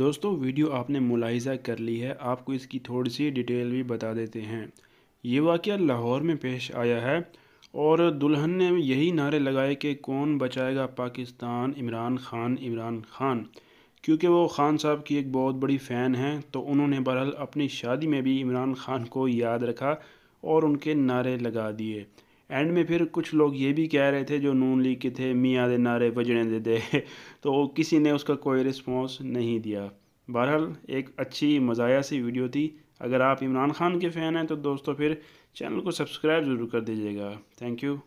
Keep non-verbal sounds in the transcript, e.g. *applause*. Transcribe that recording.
दोस्तों वीडियो आपने मुलायजा कर ली है आपको इसकी थोड़ी सी डिटेल भी बता देते हैं ये वाक़ लाहौर में पेश आया है और दुल्हन ने यही नारे लगाए कि कौन बचाएगा पाकिस्तान इमरान खान इमरान खान क्योंकि वो खान साहब की एक बहुत बड़ी फ़ैन हैं तो उन्होंने बहरहाल अपनी शादी में भी इमरान खान को याद रखा और उनके नारे लगा दिए एंड में फिर कुछ लोग ये भी कह रहे थे जो नून लीग के थे मियाँ दे नारे वजने दे दे *laughs* तो किसी ने उसका कोई रिस्पॉन्स नहीं दिया बहरहाल एक अच्छी मज़ाया सी वीडियो थी अगर आप इमरान खान के फ़ैन हैं तो दोस्तों फिर चैनल को सब्सक्राइब ज़रूर कर दीजिएगा थैंक यू